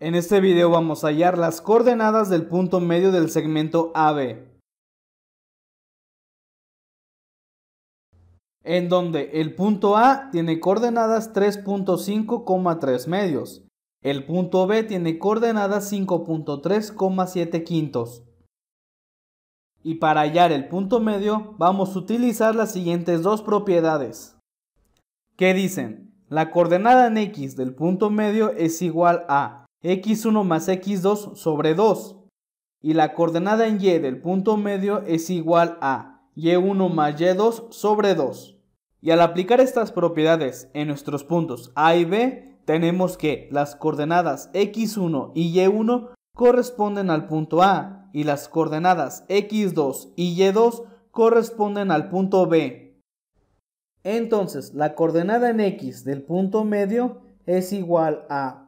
En este video vamos a hallar las coordenadas del punto medio del segmento AB, en donde el punto A tiene coordenadas 3.5,3 medios, el punto B tiene coordenadas 5.3,7 quintos. Y para hallar el punto medio vamos a utilizar las siguientes dos propiedades, que dicen la coordenada en X del punto medio es igual a x1 más x2 sobre 2. Y la coordenada en y del punto medio es igual a y1 más y2 sobre 2. Y al aplicar estas propiedades en nuestros puntos A y B, tenemos que las coordenadas x1 y y1 corresponden al punto A y las coordenadas x2 y y2 corresponden al punto B. Entonces, la coordenada en x del punto medio es igual a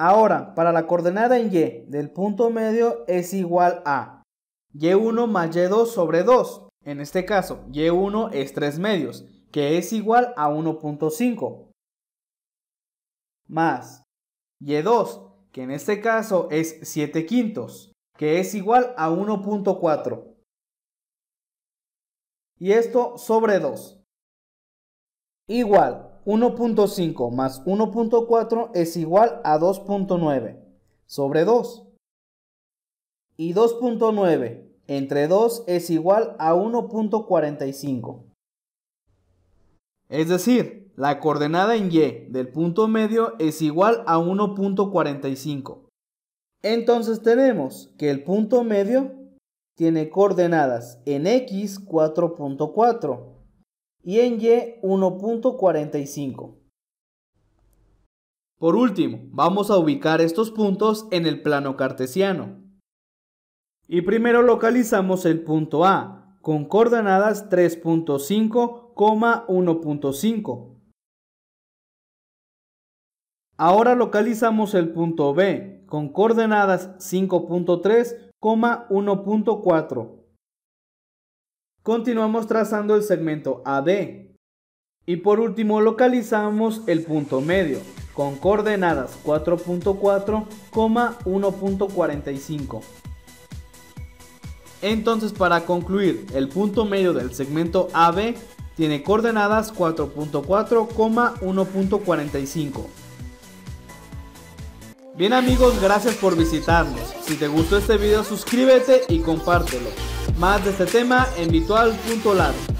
Ahora, para la coordenada en y del punto medio es igual a y1 más y2 sobre 2. En este caso, y1 es 3 medios, que es igual a 1.5. Más y2, que en este caso es 7 quintos, que es igual a 1.4. Y esto sobre 2. Igual 1.5 más 1.4 es igual a 2.9 sobre 2. Y 2.9 entre 2 es igual a 1.45. Es decir, la coordenada en Y del punto medio es igual a 1.45. Entonces tenemos que el punto medio tiene coordenadas en X 4.4 y en Y 1.45. Por último, vamos a ubicar estos puntos en el plano cartesiano. Y primero localizamos el punto A, con coordenadas 3.5, 1.5. Ahora localizamos el punto B, con coordenadas 5.3, 1.4. Continuamos trazando el segmento AB Y por último localizamos el punto medio con coordenadas 4.4, 1.45. Entonces para concluir, el punto medio del segmento AB tiene coordenadas 4.4, 1.45. Bien amigos, gracias por visitarnos. Si te gustó este video suscríbete y compártelo más de este tema en virtual.lab.